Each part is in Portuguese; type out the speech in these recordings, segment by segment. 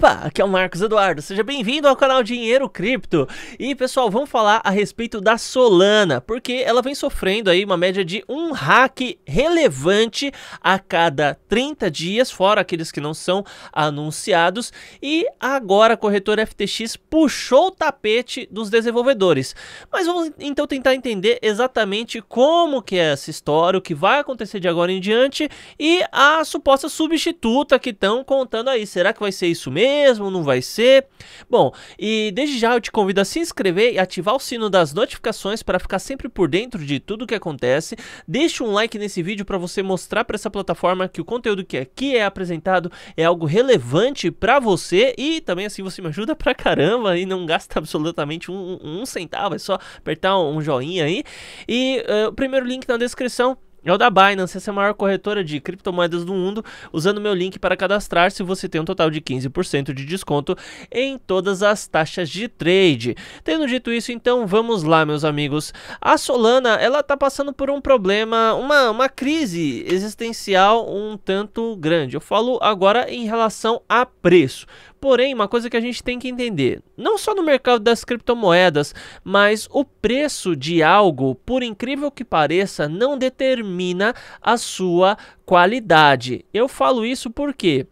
Opa, aqui é o Marcos Eduardo, seja bem-vindo ao canal Dinheiro Cripto. E pessoal, vamos falar a respeito da Solana, porque ela vem sofrendo aí uma média de um hack relevante a cada 30 dias, fora aqueles que não são anunciados, e agora a corretora FTX puxou o tapete dos desenvolvedores. Mas vamos então tentar entender exatamente como que é essa história, o que vai acontecer de agora em diante e a suposta substituta que estão contando aí. Será que vai ser isso mesmo? mesmo, não vai ser. Bom, e desde já eu te convido a se inscrever e ativar o sino das notificações para ficar sempre por dentro de tudo que acontece. Deixe um like nesse vídeo para você mostrar para essa plataforma que o conteúdo que aqui é apresentado é algo relevante para você e também assim você me ajuda pra caramba e não gasta absolutamente um, um centavo, é só apertar um joinha aí. E uh, o primeiro link na descrição é o da Binance, essa é a maior corretora de criptomoedas do mundo. Usando meu link para cadastrar-se, você tem um total de 15% de desconto em todas as taxas de trade. Tendo dito isso, então vamos lá, meus amigos. A Solana, ela tá passando por um problema, uma, uma crise existencial um tanto grande. Eu falo agora em relação a preço. Porém, uma coisa que a gente tem que entender, não só no mercado das criptomoedas, mas o preço de algo, por incrível que pareça, não determina a sua qualidade. Eu falo isso porque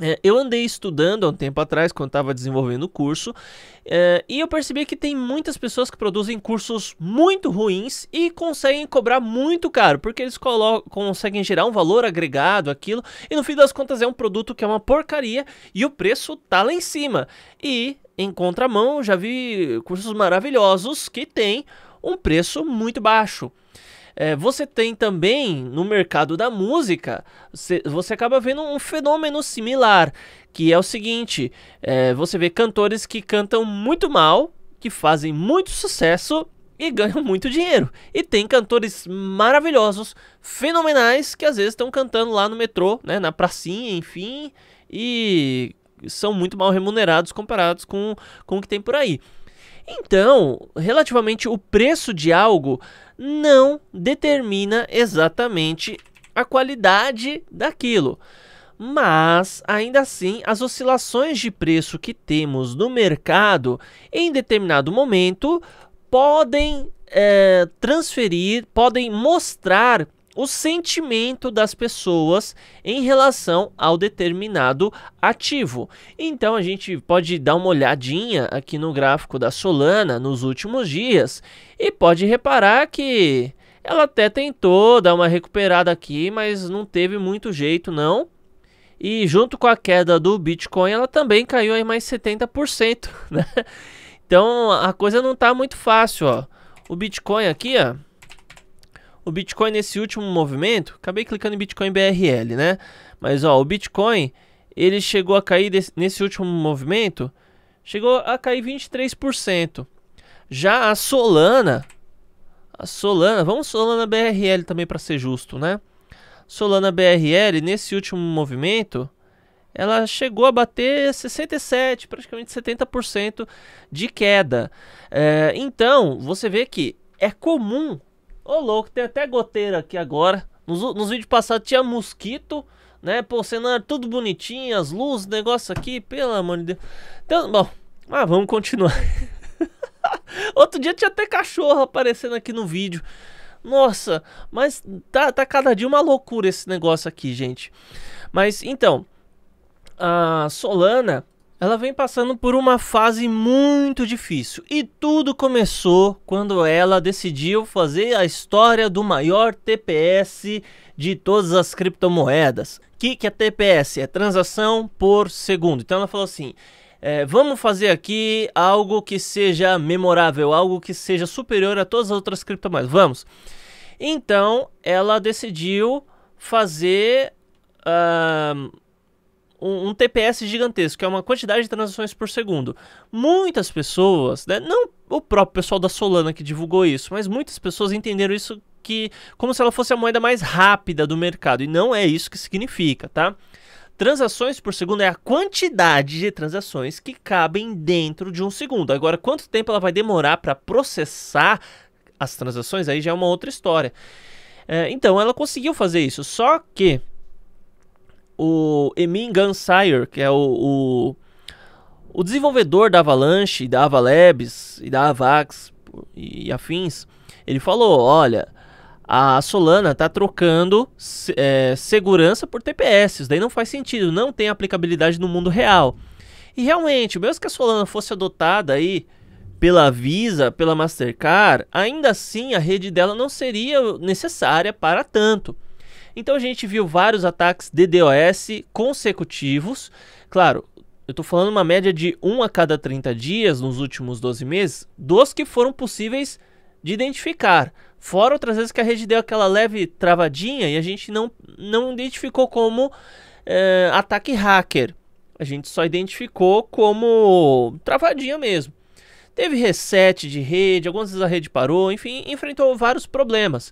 é, eu andei estudando há um tempo atrás, quando estava desenvolvendo o curso, é, e eu percebi que tem muitas pessoas que produzem cursos muito ruins e conseguem cobrar muito caro, porque eles conseguem gerar um valor agregado, aquilo, e no fim das contas é um produto que é uma porcaria e o preço tá lá em cima. E, em contramão, já vi cursos maravilhosos que têm um preço muito baixo. É, você tem também no mercado da música, você, você acaba vendo um fenômeno similar, que é o seguinte: é, você vê cantores que cantam muito mal, que fazem muito sucesso e ganham muito dinheiro. E tem cantores maravilhosos, fenomenais, que às vezes estão cantando lá no metrô, né, na pracinha, enfim, e são muito mal remunerados comparados com, com o que tem por aí. Então, relativamente o preço de algo não determina exatamente a qualidade daquilo. Mas, ainda assim, as oscilações de preço que temos no mercado em determinado momento podem é, transferir, podem mostrar o sentimento das pessoas em relação ao determinado ativo. Então a gente pode dar uma olhadinha aqui no gráfico da Solana nos últimos dias e pode reparar que ela até tentou dar uma recuperada aqui, mas não teve muito jeito não. E junto com a queda do Bitcoin, ela também caiu aí mais 70%, né? Então a coisa não está muito fácil, ó. O Bitcoin aqui, ó, o Bitcoin nesse último movimento, acabei clicando em Bitcoin BRL, né? Mas ó, o Bitcoin, ele chegou a cair desse, nesse último movimento, chegou a cair 23%. Já a Solana, a Solana, vamos Solana BRL também para ser justo, né? Solana BRL nesse último movimento, ela chegou a bater 67, praticamente 70% de queda. É, então, você vê que é comum Ô louco, tem até goteira aqui agora. Nos, nos vídeos passados tinha mosquito, né? Pô, cenário tudo bonitinho, as luzes, negócio aqui, pelo amor de Deus. Então, bom, mas ah, vamos continuar. Outro dia tinha até cachorro aparecendo aqui no vídeo. Nossa, mas tá, tá cada dia uma loucura esse negócio aqui, gente. Mas então, a Solana ela vem passando por uma fase muito difícil e tudo começou quando ela decidiu fazer a história do maior TPS de todas as criptomoedas. O que, que é TPS? É transação por segundo. Então ela falou assim: é, vamos fazer aqui algo que seja memorável, algo que seja superior a todas as outras criptomoedas. Vamos. Então ela decidiu fazer. Uh, um, um, TPS gigantesco, que é uma quantidade de transações por segundo. Muitas pessoas, né, não o próprio pessoal da Solana que divulgou isso, mas muitas pessoas entenderam isso que como se ela fosse a moeda mais rápida do mercado e não é isso que significa, tá? Transações por segundo é a quantidade de transações que cabem dentro de um segundo. Agora, quanto tempo ela vai demorar para processar as transações aí já é uma outra história. É, então, ela conseguiu fazer isso, só que o Emin Gansire, que é o, o, o, desenvolvedor da Avalanche, da Avalabs e da Avax e, e afins, ele falou: olha, a Solana está trocando é, segurança por TPS, isso daí não faz sentido, não tem aplicabilidade no mundo real. E realmente, mesmo que a Solana fosse adotada aí pela Visa, pela Mastercard, ainda assim a rede dela não seria necessária para tanto. Então a gente viu vários ataques de DOS consecutivos. Claro, eu estou falando uma média de 1 a cada 30 dias nos últimos 12 meses, dos que foram possíveis de identificar. Fora outras vezes que a rede deu aquela leve travadinha e a gente não, não identificou como é, ataque hacker. A gente só identificou como travadinha mesmo teve reset de rede, algumas vezes a rede parou, enfim, enfrentou vários problemas.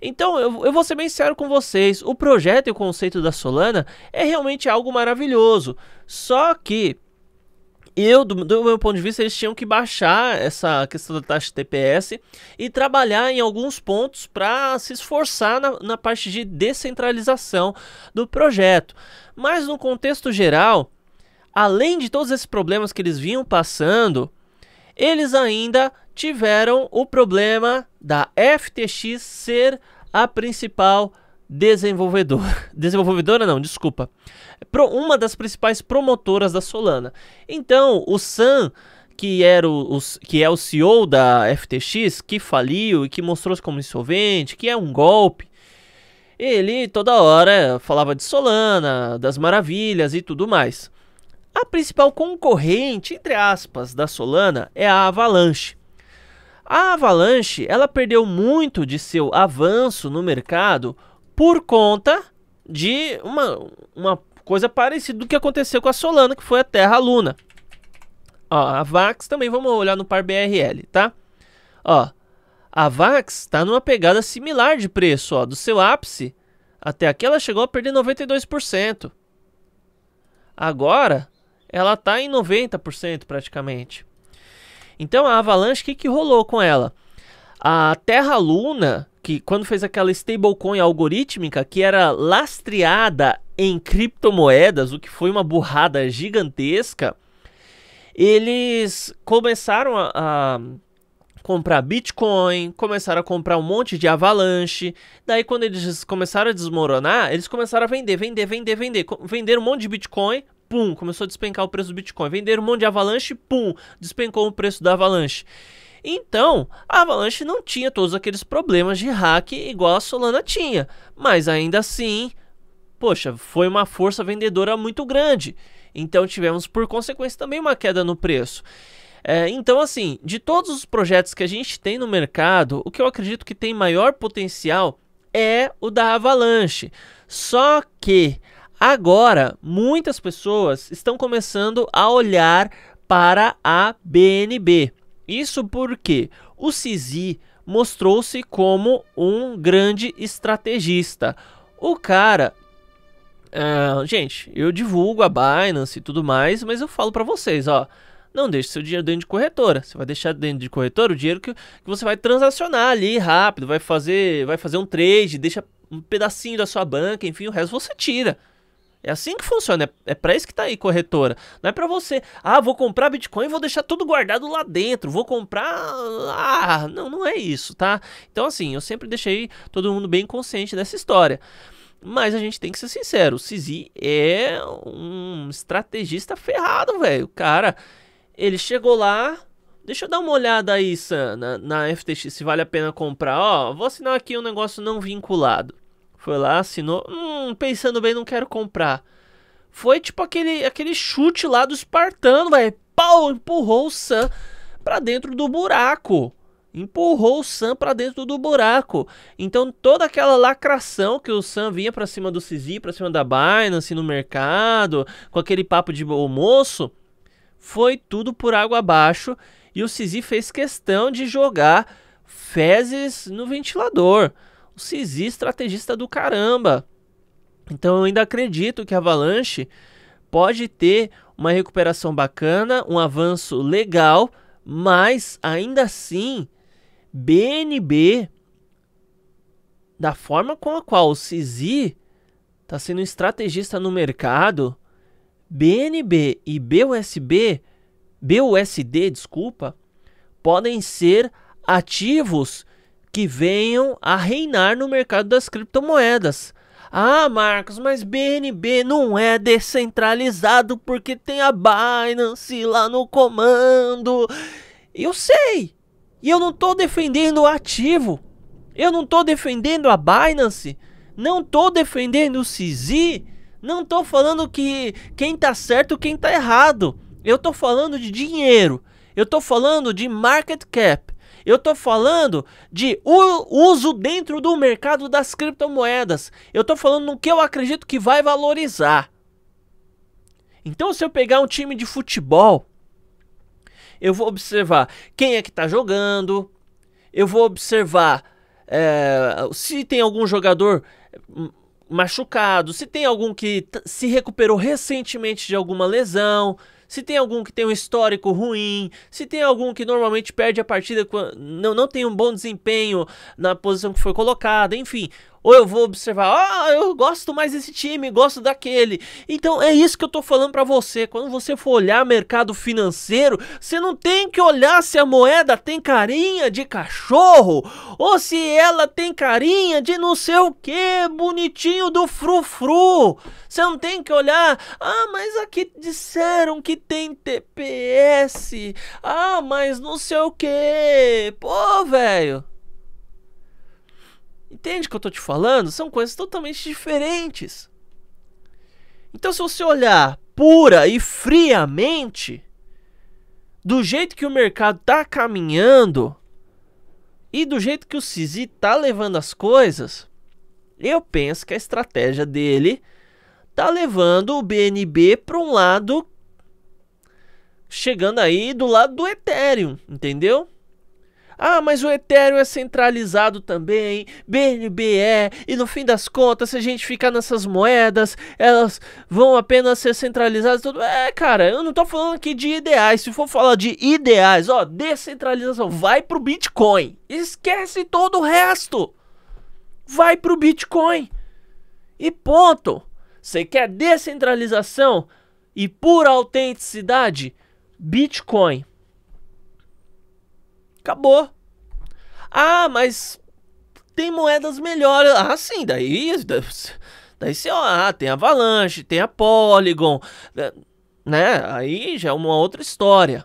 Então, eu, eu vou ser bem sincero com vocês, o projeto e o conceito da Solana é realmente algo maravilhoso, só que eu, do, do, meu ponto de vista, eles tinham que baixar essa questão da taxa TPS e trabalhar em alguns pontos para se esforçar na, na parte de descentralização do projeto. Mas no contexto geral, além de todos esses problemas que eles vinham passando, eles ainda tiveram o problema da FTX ser a principal desenvolvedora. Desenvolvedora não, desculpa. uma das principais promotoras da Solana. Então, o Sam, que, era o, o, que é o CEO da FTX, que faliu e que mostrou-se como insolvente, que é um golpe, ele toda hora falava de Solana, das maravilhas e tudo mais. A principal concorrente, entre aspas, da Solana é a Avalanche. A Avalanche, ela perdeu muito de seu avanço no mercado por conta de uma, uma coisa parecida do que aconteceu com a Solana, que foi a Terra Luna. Ó, a Vax também, vamos olhar no par BRL, tá? Ó, a Vax está numa pegada similar de preço, ó, do seu ápice até aqui ela chegou a perder 92%. Agora, ela está em 90% praticamente. Então a Avalanche, o que, que rolou com ela? A Terra Luna, que quando fez aquela stablecoin algorítmica que era lastreada em criptomoedas, o que foi uma burrada gigantesca, eles começaram a, a comprar Bitcoin, começaram a comprar um monte de avalanche. Daí, quando eles começaram a desmoronar, eles começaram a vender, vender, vender, vender. Venderam um monte de Bitcoin pum, começou a despencar o preço do Bitcoin. Venderam um monte de Avalanche, pum, despencou o preço da Avalanche. Então, a Avalanche não tinha todos aqueles problemas de hack igual a Solana tinha, mas ainda assim, poxa, foi uma força vendedora muito grande. Então tivemos por consequência também uma queda no preço. É, então, assim, de todos os projetos que a gente tem no mercado, o que eu acredito que tem maior potencial é o da Avalanche. Só que Agora, muitas pessoas estão começando a olhar para a BNB. Isso porque o Sisi mostrou-se como um grande estrategista. O cara Uh, gente, eu divulgo a Binance e tudo mais, mas eu falo para vocês, ó. Não deixe seu dinheiro dentro de corretora. Você vai deixar dentro de corretora o dinheiro que, que você vai transacionar ali rápido, vai fazer, vai fazer um trade, deixa um pedacinho da sua banca, enfim, o resto você tira. É assim que funciona, é, é para isso que tá aí corretora. Não é para você, ah, vou comprar Bitcoin e vou deixar tudo guardado lá dentro, vou comprar, ah, não, não é isso, tá? Então assim, eu sempre deixei todo mundo bem consciente dessa história. Mas a gente tem que ser sincero, o Sisi é um estrategista ferrado, velho. Cara, ele chegou lá, Deixa eu dar uma olhada aí, Sam, na, na, FTX, se vale a pena comprar. Ó, vou assinar aqui um negócio não vinculado. Foi lá, assinou. Hum, pensando bem, não quero comprar. Foi tipo aquele, aquele chute lá do espartano, velho. Pau, empurrou o Sam pra dentro do buraco. Empurrou o Sam pra dentro do buraco. Então toda aquela lacração que o Sam vinha pra cima do Sisi, pra cima da Binance, no mercado, com aquele papo de almoço, foi tudo por água abaixo. E o Sisi fez questão de jogar fezes no ventilador o Sisi estrategista do caramba. Então eu ainda acredito que a Avalanche pode ter uma recuperação bacana, um avanço legal, mas ainda assim, BNB, da forma com a qual o Sisi está sendo estrategista no mercado, BNB e BUSB, BUSD, desculpa, podem ser ativos que venham a reinar no mercado das criptomoedas. Ah, Marcos, mas BNB não é descentralizado porque tem a Binance lá no comando. Eu sei. E eu não estou defendendo o ativo. Eu não estou defendendo a Binance. Não estou defendendo o CZ. Não estou falando que quem está certo, quem está errado. Eu estou falando de dinheiro. Eu estou falando de market cap. Eu estou falando de uso dentro do mercado das criptomoedas. Eu estou falando no que eu acredito que vai valorizar. Então, se eu pegar um time de futebol, eu vou observar quem é que está jogando, eu vou observar é, se tem algum jogador hum, machucado, se tem algum que se recuperou recentemente de alguma lesão, se tem algum que tem um histórico ruim, se tem algum que normalmente perde a partida, não, não tem um bom desempenho na posição que foi colocada, enfim. Ou eu vou observar, ah, eu gosto mais desse time, gosto daquele. Então é isso que eu tô falando para você. Quando você for olhar mercado financeiro, você não tem que olhar se a moeda tem carinha de cachorro ou se ela tem carinha de não sei o que, bonitinho do frufru. Você não tem que olhar, ah, mas aqui disseram que tem TPS. Ah, mas não sei o que. Pô, velho. Entende o que eu estou te falando? São coisas totalmente diferentes. Então, se você olhar pura e friamente, do jeito que o mercado está caminhando e do jeito que o Sisi está levando as coisas, eu penso que a estratégia dele tá levando o BNB para um lado, chegando aí do lado do Ethereum, entendeu? Ah, mas o Ethereum é centralizado também, BNB é, e no fim das contas, se a gente ficar nessas moedas, elas vão apenas ser centralizadas. Tudo. É, cara, eu não tô falando aqui de ideais. Se for falar de ideais, ó, descentralização, vai pro Bitcoin. Esquece todo o resto. Vai pro Bitcoin. E ponto. Você quer descentralização e pura autenticidade? Bitcoin. Acabou. Ah, mas tem moedas melhores. Ah, sim, daí. Daí você, ó, ah, tem Avalanche, tem a Polygon. Né, né? Aí já é uma outra história.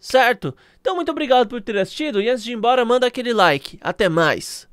Certo? Então, muito obrigado por ter assistido. E antes de ir embora, manda aquele like. Até mais.